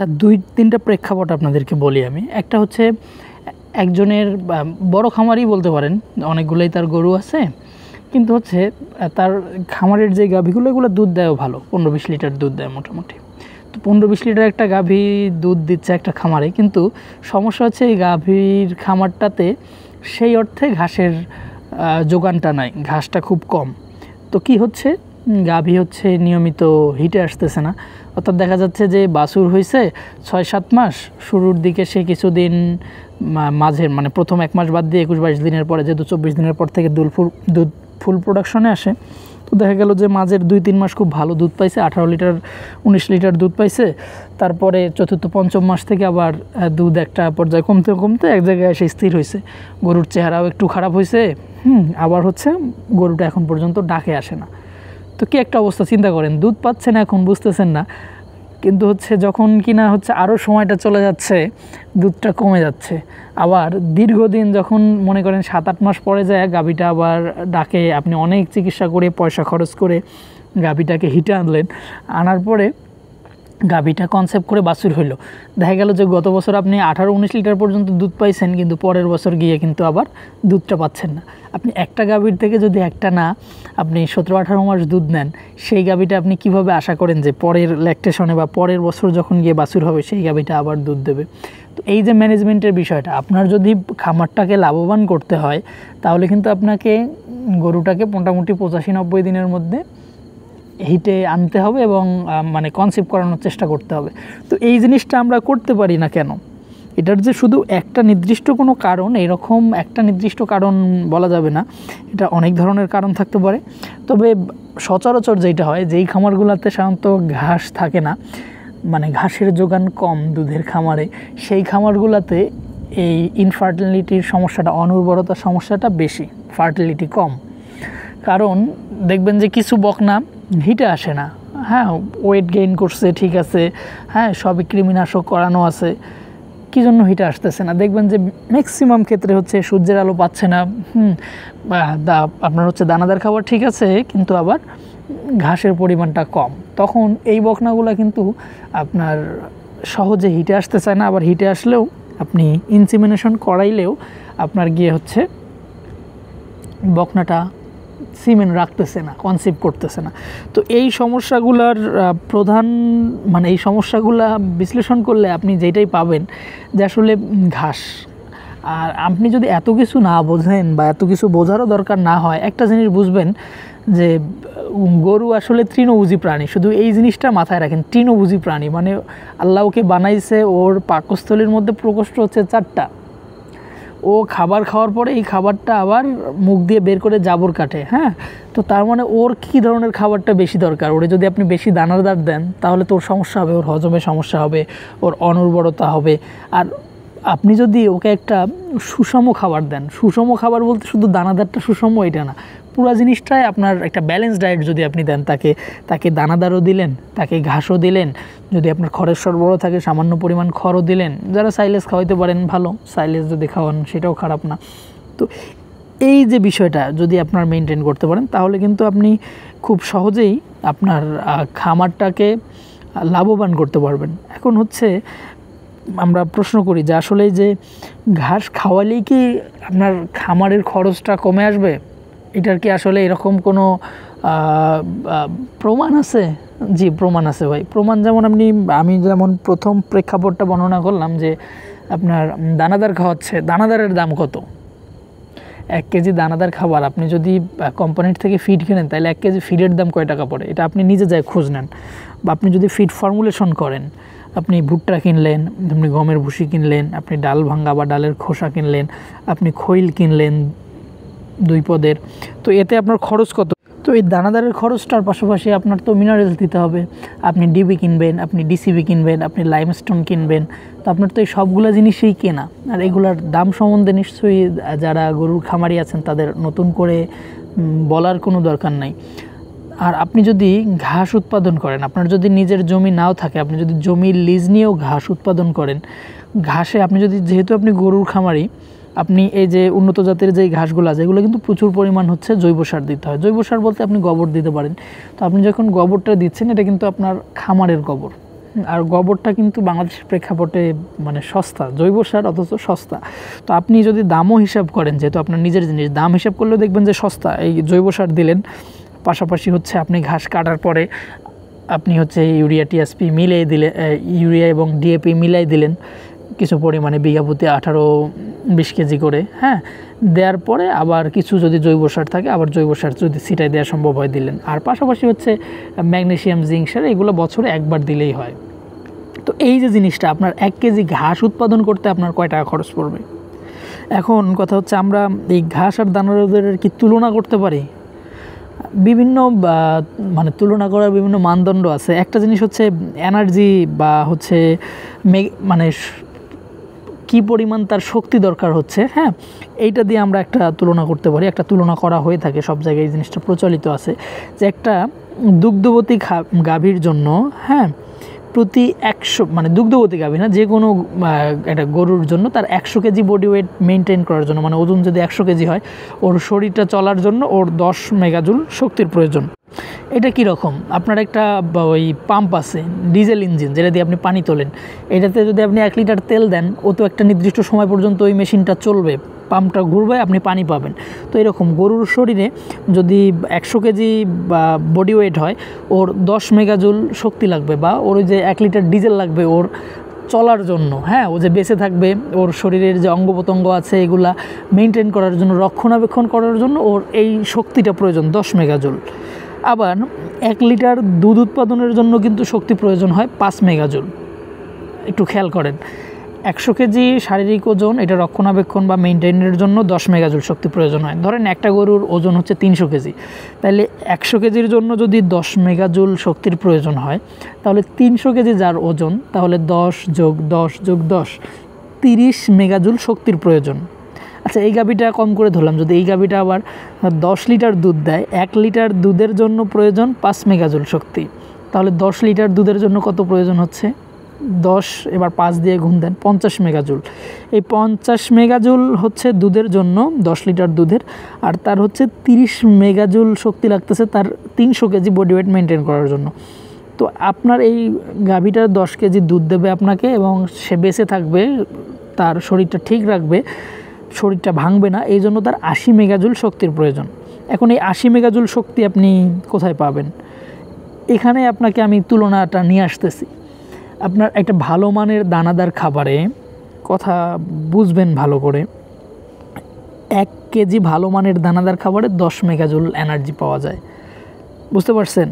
আচ্ছা দুই তিনটা প্রেক্ষাপট আপনাদেরকে বলি আমি একটা হচ্ছে একজনের বড় খামারই বলতে পারেন অনেকগুলোই তার গরু আছে কিন্তু হচ্ছে তার খামারের যে গাভীগুলো এগুলো দুধ দেয়ও ভালো পনেরো বিশ লিটার দুধ দেয় মোটামুটি তো পনেরো বিশ লিটার একটা গাভী দুধ দিচ্ছে একটা খামারে কিন্তু সমস্যা হচ্ছে এই গাভীর খামারটাতে সেই অর্থে ঘাসের যোগানটা নাই ঘাসটা খুব কম তো কি হচ্ছে গাভী হচ্ছে নিয়মিত হিটে আসতেছে না অর্থাৎ দেখা যাচ্ছে যে বাসুর হয়েছে ছয় সাত মাস শুরুর দিকে সে কিছুদিন মাঝের মানে প্রথম এক মাস বাদ দিয়ে একুশ বাইশ দিনের পরে যেহেতু চব্বিশ দিনের পর থেকে দুধ ফুল দুধ ফুল প্রোডাকশনে আসে তো দেখা গেল যে মাঝের দুই তিন মাস খুব ভালো দুধ পাইছে আঠারো লিটার উনিশ লিটার দুধ পাইছে তারপরে চতুর্থ পঞ্চম মাস থেকে আবার দুধ একটা পর্যায়ে কমতে কমতে এক জায়গায় এসে স্থির হয়েছে গরুর চেহারাও একটু খারাপ হয়েছে হুম আবার হচ্ছে গরুটা এখন পর্যন্ত ডাকে আসে না তো কী একটা অবস্থা চিন্তা করেন দুধ পাচ্ছেন এখন বুঝতেছেন না কিন্তু হচ্ছে যখন কিনা হচ্ছে আরও সময়টা চলে যাচ্ছে দুধটা কমে যাচ্ছে আবার দীর্ঘদিন যখন মনে করেন সাত আট মাস পরে যায় গাভীটা আবার ডাকে আপনি অনেক চিকিৎসা করে পয়সা খরচ করে গাভীটাকে হিটে আনলেন আনার পরে গাভীটা কনসেপ্ট করে বাছুর হইলো দেখা গেল যে গত বছর আপনি আঠারো উনিশ লিটার পর্যন্ত দুধ পাইছেন কিন্তু পরের বছর গিয়ে কিন্তু আবার দুধটা পাচ্ছেন না আপনি একটা গাভীর থেকে যদি একটা না আপনি সতেরো আঠারো মাস দুধ নেন সেই গাভীটা আপনি কিভাবে আশা করেন যে পরের ল্যাকটেশনে বা পরের বছর যখন গিয়ে বাছুর হবে সেই গাভীটা আবার দুধ দেবে তো এই যে ম্যানেজমেন্টের বিষয়টা আপনার যদি খামারটাকে লাভবান করতে হয় তাহলে কিন্তু আপনাকে গরুটাকে মোটামুটি পঁচাশি নব্বই দিনের মধ্যে হিটে আনতে হবে এবং মানে কনসেপ্ট করানোর চেষ্টা করতে হবে তো এই জিনিসটা আমরা করতে পারি না কেন এটার যে শুধু একটা নির্দিষ্ট কোনো কারণ এরকম একটা নির্দিষ্ট কারণ বলা যাবে না এটা অনেক ধরনের কারণ থাকতে পারে তবে সচরাচর যেটা হয় যেই খামারগুলোতে সাধারণত ঘাস থাকে না মানে ঘাসের যোগান কম দুধের খামারে সেই খামারগুলোতে এই ইনফার্টিলিটির সমস্যাটা অনুর্বরতার সমস্যাটা বেশি ফার্টিলিটি কম কারণ দেখবেন যে কিছু বকনা হিটে আসে না হ্যাঁ ওয়েট গেইন করছে ঠিক আছে হ্যাঁ সবই কৃমিনাশক করানো আছে কী জন্য হিটে আসতেছে না দেখবেন যে ম্যাক্সিমাম ক্ষেত্রে হচ্ছে সূর্যের আলো পাচ্ছে না হুম দা আপনার হচ্ছে দানাদার খাবার ঠিক আছে কিন্তু আবার ঘাসের পরিমাণটা কম তখন এই বকনাগুলো কিন্তু আপনার সহজে হিটে আসতে চায় না আবার হিটে আসলেও আপনি ইনসিমিনেশন করাইলেও আপনার গিয়ে হচ্ছে বকনাটা সিমেন্ট রাখতেছে না কনসেপ্ট করতেছে না তো এই সমস্যাগুলার প্রধান মানে এই সমস্যাগুলা বিশ্লেষণ করলে আপনি যেটাই পাবেন যে আসলে ঘাস আর আপনি যদি এত কিছু না বোঝেন বা এত কিছু বোঝারও দরকার না হয় একটা জিনিস বুঝবেন যে গরু আসলে তৃণভোজী প্রাণী শুধু এই জিনিসটা মাথায় রাখেন তৃণভোজী প্রাণী মানে আল্লাহকে বানাইছে ওর পাকস্থলীর মধ্যে প্রকোষ্ঠ হচ্ছে চারটা ও খাবার খাওয়ার পরে এই খাবারটা আবার মুখ দিয়ে বের করে জাবর কাটে হ্যাঁ তো তার মানে ওর কি ধরনের খাবারটা বেশি দরকার ওরে যদি আপনি বেশি দানাদার দেন তাহলে তো ওর সমস্যা হবে ওর হজমে সমস্যা হবে ওর অনুর্বরতা হবে আর আপনি যদি ওকে একটা সুষম খাবার দেন সুষম খাবার বলতে শুধু দানাদারটা সুষম এটা না পুরো জিনিসটাই আপনার একটা ব্যালেন্স ডায়েট যদি আপনি দেন তাকে তাকে দানাদারও দিলেন তাকে ঘাসও দিলেন যদি আপনার খড়ের সরবরাহ থাকে সামান্য পরিমাণ খড়ও দিলেন যারা সাইলেস খাওয়াইতে পারেন ভালো সাইলেস যদি খাওয়ান সেটাও খারাপ না তো এই যে বিষয়টা যদি আপনার মেনটেন করতে পারেন তাহলে কিন্তু আপনি খুব সহজেই আপনার খামারটাকে লাভবান করতে পারবেন এখন হচ্ছে আমরা প্রশ্ন করি যে আসলে যে ঘাস খাওয়ালেই কি আপনার খামারের খরচটা কমে আসবে এটার কি আসলে এরকম কোনো প্রমাণ আছে জি প্রমাণ আছে ভাই প্রমাণ যেমন আপনি আমি যেমন প্রথম প্রেক্ষাপটটা বর্ণনা করলাম যে আপনার দানাদার খাওয়াচ্ছে দানাদারের দাম কত এক কেজি দানাদার খাবার আপনি যদি কোম্পানির থেকে ফিড কেনেন তাহলে এক কেজি ফিডের দাম কয় টাকা পড়ে এটা আপনি নিজে যায় খোঁজ নেন বা আপনি যদি ফিড ফর্মুলেশন করেন আপনি ভুট্টা কিনলেন আপনি গমের ভুসি কিনলেন আপনি ডাল ভাঙ্গা বা ডালের খোসা কিনলেন আপনি খৈল কিনলেন দুই পদের তো এতে আপনার খরচ কত তো এই দানাদারের খরচটার পাশাপাশি আপনার তো মিনারেলস দিতে হবে আপনি ডিবি কিনবেন আপনি ডিসিবি কিনবেন আপনি লাইমস্টোন কিনবেন তো আপনার তো এই সবগুলো জিনিসই কেনা আর এগুলার দাম সম্বন্ধে নিশ্চয়ই যারা গরুর খামারি আছেন তাদের নতুন করে বলার কোনো দরকার নাই আর আপনি যদি ঘাস উৎপাদন করেন আপনার যদি নিজের জমি নাও থাকে আপনি যদি জমির লিজ নিয়েও ঘাস উৎপাদন করেন ঘাসে আপনি যদি যেহেতু আপনি গরুর খামারি আপনি এই যে উন্নত জাতের যে ঘাসগুলো আছে এগুলো কিন্তু প্রচুর পরিমাণ হচ্ছে জৈব সার দিতে হয় জৈব সার বলতে আপনি গোবর দিতে পারেন তো আপনি যখন গোবরটা দিচ্ছেন এটা কিন্তু আপনার খামারের গোবর আর গোবরটা কিন্তু বাংলাদেশের প্রেক্ষাপটে মানে সস্তা জৈব সার অথচ সস্তা তো আপনি যদি দামও হিসাব করেন যেহেতু আপনার নিজের জিনিস দাম হিসাব করলেও দেখবেন যে সস্তা এই জৈব সার দিলেন পাশাপাশি হচ্ছে আপনি ঘাস কাটার পরে আপনি হচ্ছে ইউরিয়া টিএসপি মিলিয়ে দিলে ইউরিয়া এবং ডিএপি মিলাই দিলেন কিছু পরিমাণে বিঘা প্রতি আঠারো বিশ কেজি করে হ্যাঁ দেওয়ার পরে আবার কিছু যদি জৈব সার থাকে আবার জৈব সার যদি ছিটাই দেওয়া সম্ভব হয় দিলেন আর পাশাপাশি হচ্ছে ম্যাগনেশিয়াম জিঙ্ক সার এগুলো বছরে একবার দিলেই হয় তো এই যে জিনিসটা আপনার এক কেজি ঘাস উৎপাদন করতে আপনার কয় টাকা খরচ পড়বে এখন কথা হচ্ছে আমরা এই ঘাস আর দানারদের কি তুলনা করতে পারি বিভিন্ন মানে তুলনা করার বিভিন্ন মানদণ্ড আছে একটা জিনিস হচ্ছে এনার্জি বা হচ্ছে মানে কি পরিমাণ তার শক্তি দরকার হচ্ছে হ্যাঁ এইটা দিয়ে আমরা একটা তুলনা করতে পারি একটা তুলনা করা হয়ে থাকে সব জায়গায় এই জিনিসটা প্রচলিত আছে যে একটা দুগ্ধবতী গাভীর জন্য হ্যাঁ প্রতি একশো মানে দুগ্ধবতী গাভী না যে কোনো একটা গরুর জন্য তার একশো কেজি বডি ওয়েট মেনটেন করার জন্য মানে ওজন যদি একশো কেজি হয় ওর শরীরটা চলার জন্য ওর দশ মেগাজুল শক্তির প্রয়োজন এটা কি রকম আপনার একটা ওই পাম্প আছে ডিজেল ইঞ্জিন যেটা দিয়ে আপনি পানি তোলেন এটাতে যদি আপনি এক লিটার তেল দেন ও তো একটা নির্দিষ্ট সময় পর্যন্ত ওই মেশিনটা চলবে পাম্পটা ঘুরবে আপনি পানি পাবেন তো এরকম গরুর শরীরে যদি একশো কেজি বা বডি ওয়েট হয় ওর দশ মেগাজুল শক্তি লাগবে বা ওর যে এক লিটার ডিজেল লাগবে ওর চলার জন্য হ্যাঁ ও যে বেঁচে থাকবে ওর শরীরের যে অঙ্গ প্রত্যঙ্গ আছে এগুলা মেনটেন করার জন্য রক্ষণাবেক্ষণ করার জন্য ওর এই শক্তিটা প্রয়োজন দশ মেগাজুল আবার এক লিটার দুধ উৎপাদনের জন্য কিন্তু শক্তি প্রয়োজন হয় পাঁচ মেগাজুল একটু খেয়াল করেন একশো কেজি শারীরিক ওজন এটা রক্ষণাবেক্ষণ বা মেনটেনের জন্য দশ মেগাজুল শক্তি প্রয়োজন হয় ধরেন একটা গরুর ওজন হচ্ছে তিনশো কেজি তাহলে একশো কেজির জন্য যদি দশ মেগাজুল শক্তির প্রয়োজন হয় তাহলে তিনশো কেজি যার ওজন তাহলে দশ যোগ দশ যোগ দশ তিরিশ মেগাজুল শক্তির প্রয়োজন আচ্ছা এই গাভিটা কম করে ধরলাম যদি এই গাভিটা আবার দশ লিটার দুধ দেয় এক লিটার দুধের জন্য প্রয়োজন পাঁচ মেগাজুল শক্তি তাহলে দশ লিটার দুধের জন্য কত প্রয়োজন হচ্ছে দশ এবার পাঁচ দিয়ে ঘুম দেন পঞ্চাশ মেগাজুল এই পঞ্চাশ মেগাজুল হচ্ছে দুধের জন্য দশ লিটার দুধের আর তার হচ্ছে তিরিশ মেগাজুল শক্তি লাগতেছে তার তিনশো কেজি বডি ওয়েট মেনটেন করার জন্য তো আপনার এই গাভীটার দশ কেজি দুধ দেবে আপনাকে এবং সে বেঁচে থাকবে তার শরীরটা ঠিক রাখবে শরীরটা ভাঙবে না এই জন্য তার আশি মেগাজুল শক্তির প্রয়োজন এখন এই আশি মেগাজুল শক্তি আপনি কোথায় পাবেন এখানে আপনাকে আমি তুলনাটা নিয়ে আসতেছি আপনার একটা ভালো মানের দানাদার খাবারে কথা বুঝবেন ভালো করে এক কেজি ভালো মানের দানাদার খাবারে দশ মেগাজুল এনার্জি পাওয়া যায় বুঝতে পারছেন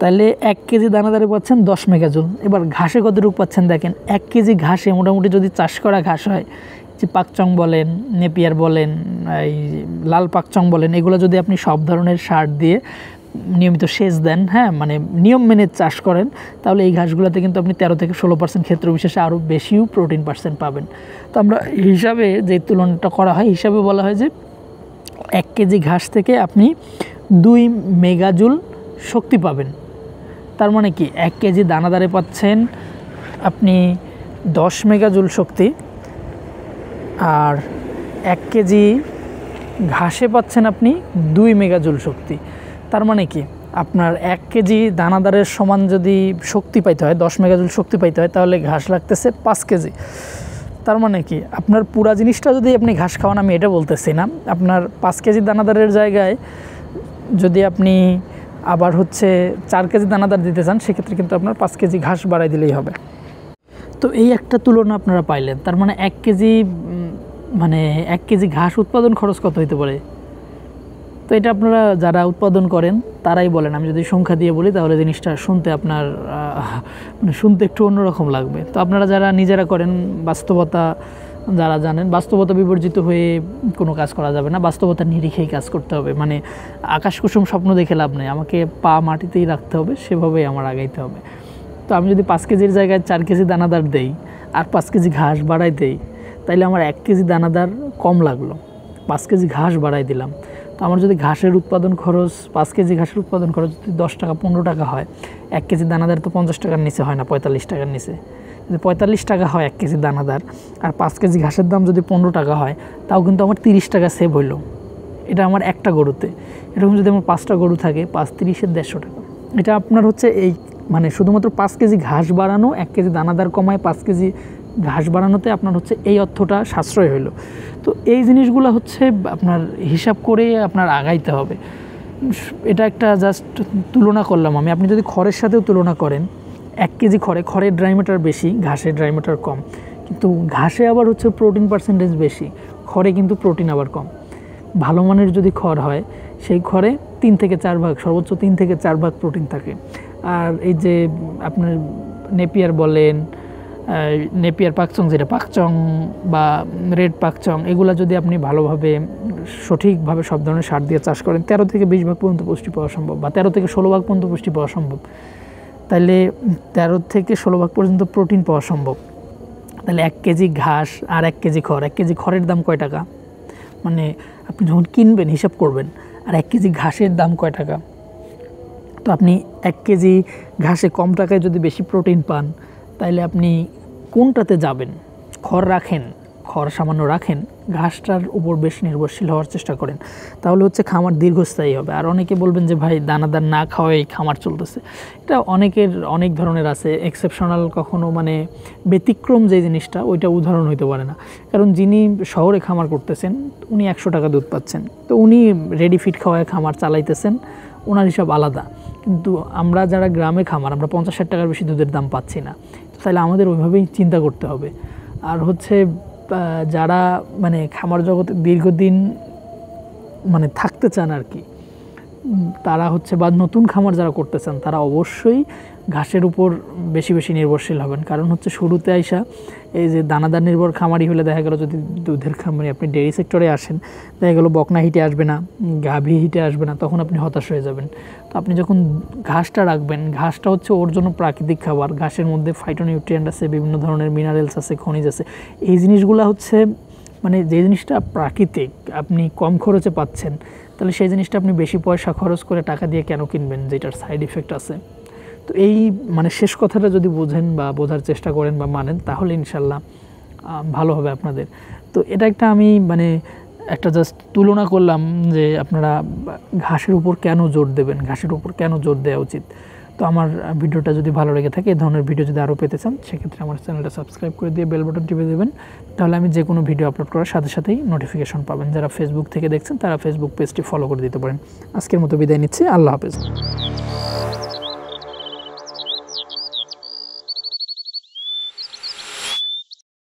তাহলে এক কেজি দানাদারে পাচ্ছেন দশ মেগাজুল এবার ঘাসে কতটুকু পাচ্ছেন দেখেন এক কেজি ঘাসে মোটামুটি যদি চাষ করা ঘাস হয় যে পাকচং বলেন নেপিয়ার বলেন এই লাল পাকচং বলেন এগুলো যদি আপনি সব ধরনের সার দিয়ে নিয়মিত সেচ দেন হ্যাঁ মানে নিয়ম মেনে চাষ করেন তাহলে এই ঘাসগুলোতে কিন্তু আপনি তেরো থেকে ষোলো পার্সেন্ট ক্ষেত্র বিশেষে আরও বেশিও প্রোটিন পার্সেন্ট পাবেন তো আমরা হিসাবে যে তুলনাটা করা হয় হিসাবে বলা হয় যে এক কেজি ঘাস থেকে আপনি দুই মেগাজুল শক্তি পাবেন তার মানে কি এক কেজি দানাদারে পাচ্ছেন আপনি দশ মেগাজুল শক্তি আর এক কেজি ঘাসে পাচ্ছেন আপনি দুই মেগাজুল শক্তি তার মানে কি আপনার এক কেজি দানাদারের সমান যদি শক্তি পাইতে হয় দশ মেগাজুল শক্তি পাইতে হয় তাহলে ঘাস লাগতেছে পাঁচ কেজি তার মানে কি আপনার পুরা জিনিসটা যদি আপনি ঘাস খাওয়ান আমি এটা বলতেছি না আপনার পাঁচ কেজি দানাদারের জায়গায় যদি আপনি আবার হচ্ছে চার কেজি দানাদার দিতে চান সেক্ষেত্রে কিন্তু আপনার পাঁচ কেজি ঘাস বাড়াই দিলেই হবে তো এই একটা তুলনা আপনারা পাইলেন তার মানে এক কেজি মানে এক কেজি ঘাস উৎপাদন খরচ কত হইতে পারে তো এটা আপনারা যারা উৎপাদন করেন তারাই বলেন আমি যদি সংখ্যা দিয়ে বলি তাহলে জিনিসটা শুনতে আপনার মানে শুনতে একটু অন্যরকম লাগবে তো আপনারা যারা নিজেরা করেন বাস্তবতা যারা জানেন বাস্তবতা বিবর্জিত হয়ে কোনো কাজ করা যাবে না বাস্তবতা নিরিখেই কাজ করতে হবে মানে আকাশ কুসুম স্বপ্ন দেখে লাভ নেই আমাকে পা মাটিতেই রাখতে হবে সেভাবেই আমার আগাইতে হবে তো আমি যদি পাঁচ কেজির জায়গায় চার কেজি দানাদার দেই আর পাঁচ কেজি ঘাস বাড়াই দেই তাইলে আমার এক কেজি দানাদার কম লাগলো পাঁচ কেজি ঘাস বাড়াই দিলাম তো আমার যদি ঘাসের উৎপাদন খরচ পাঁচ কেজি ঘাসের উৎপাদন খরচ যদি দশ টাকা পনেরো টাকা হয় এক কেজি দানাদার তো পঞ্চাশ টাকার নিচে হয় না পঁয়তাল্লিশ টাকার নিচে যদি পঁয়তাল্লিশ টাকা হয় এক কেজি দানাদার আর পাঁচ কেজি ঘাসের দাম যদি পনেরো টাকা হয় তাও কিন্তু আমার তিরিশ টাকা সেভ হইলো এটা আমার একটা গরুতে এরকম যদি আমার পাঁচটা গরু থাকে পাঁচ তিরিশের দেড়শো টাকা এটা আপনার হচ্ছে এই মানে শুধুমাত্র পাঁচ কেজি ঘাস বাড়ানো এক কেজি দানাদার কমায় পাঁচ কেজি ঘাস বাড়ানোতে আপনার হচ্ছে এই অর্থটা সাশ্রয় হইল তো এই জিনিসগুলো হচ্ছে আপনার হিসাব করে আপনার আগাইতে হবে এটা একটা জাস্ট তুলনা করলাম আমি আপনি যদি খড়ের সাথেও তুলনা করেন এক কেজি খড়ে খড়ের ড্রাইমিটার বেশি ঘাসের ড্রাইমিটার কম কিন্তু ঘাসে আবার হচ্ছে প্রোটিন পার্সেন্টেজ বেশি খড়ে কিন্তু প্রোটিন আবার কম ভালো মানের যদি খড় হয় সেই খড়ে তিন থেকে চার ভাগ সর্বোচ্চ তিন থেকে চার ভাগ প্রোটিন থাকে আর এই যে আপনার নেপিয়ার বলেন নেপিয়ার পাকচং যেটা পাকচং বা রেড পাকচং এগুলো যদি আপনি ভালোভাবে সঠিকভাবে সব ধরনের সার দিয়ে চাষ করেন তেরো থেকে বিশ ভাগ পর্যন্ত পুষ্টি পাওয়া সম্ভব বা তেরো থেকে ষোলো ভাগ পর্যন্ত পুষ্টি পাওয়া সম্ভব তাহলে তেরো থেকে ষোলো ভাগ পর্যন্ত প্রোটিন পাওয়া সম্ভব তাহলে এক কেজি ঘাস আর এক কেজি খড় এক কেজি খড়ের দাম কয় টাকা মানে আপনি যখন কিনবেন হিসাব করবেন আর এক কেজি ঘাসের দাম কয় টাকা তো আপনি এক কেজি ঘাসে কম টাকায় যদি বেশি প্রোটিন পান তাহলে আপনি কোনটাতে যাবেন খড় রাখেন খড় সামান্য রাখেন ঘাসটার উপর বেশ নির্ভরশীল হওয়ার চেষ্টা করেন তাহলে হচ্ছে খামার দীর্ঘস্থায়ী হবে আর অনেকে বলবেন যে ভাই দানাদার না খাওয়াই খামার চলতেছে এটা অনেকের অনেক ধরনের আছে এক্সেপশনাল কখনো মানে ব্যতিক্রম যে জিনিসটা ওইটা উদাহরণ হইতে পারে না কারণ যিনি শহরে খামার করতেছেন উনি একশো টাকা দুধ পাচ্ছেন তো উনি রেডি ফিট খাওয়ায় খামার চালাইতেছেন ওনার হিসাব আলাদা কিন্তু আমরা যারা গ্রামে খামার আমরা পঞ্চাশ ষাট টাকার বেশি দুধের দাম পাচ্ছি না তাহলে আমাদের ওইভাবেই চিন্তা করতে হবে আর হচ্ছে যারা মানে খামার জগতে দীর্ঘদিন মানে থাকতে চান আর কি তারা হচ্ছে বা নতুন খামার যারা করতে চান তারা অবশ্যই ঘাসের উপর বেশি বেশি নির্ভরশীল হবেন কারণ হচ্ছে শুরুতে আইসা এই যে দানাদার নির্ভর খামারি হলে দেখা গেল যদি দুধের খামারি আপনি ডেয়ারি সেক্টরে আসেন দেখা গেল বকনা হিটে আসবে না গাভী হিটে আসবে না তখন আপনি হতাশ হয়ে যাবেন আপনি যখন ঘাসটা রাখবেন ঘাসটা হচ্ছে ওর জন্য প্রাকৃতিক খাবার ঘাসের মধ্যে ফাইটোনিউট্রিয়েন্ট আছে বিভিন্ন ধরনের মিনারেলস আছে খনিজ আছে এই জিনিসগুলো হচ্ছে মানে যে জিনিসটা প্রাকৃতিক আপনি কম খরচে পাচ্ছেন তাহলে সেই জিনিসটা আপনি বেশি পয়সা খরচ করে টাকা দিয়ে কেন কিনবেন যেটার সাইড ইফেক্ট আছে তো এই মানে শেষ কথাটা যদি বোঝেন বা বোঝার চেষ্টা করেন বা মানেন তাহলে ইনশাল্লাহ ভালো হবে আপনাদের তো এটা একটা আমি মানে একটা জাস্ট তুলনা করলাম যে আপনারা ঘাসের উপর কেন জোর দেবেন ঘাসের উপর কেন জোর দেওয়া উচিত তো আমার ভিডিওটা যদি ভালো লেগে থাকে এই ধরনের ভিডিও যদি আরও পেতে চান সেক্ষেত্রে আমার চ্যানেলটা সাবস্ক্রাইব করে দিয়ে বেল বাটন টিপে দেবেন তাহলে আমি যে কোনো ভিডিও আপলোড করার সাথে সাথেই নোটিফিকেশন পাবেন যারা ফেসবুক থেকে দেখছেন তারা ফেসবুক পেজটি ফলো করে দিতে পারেন আজকের মতো বিদায় নিচ্ছি আল্লাহ হাফেজ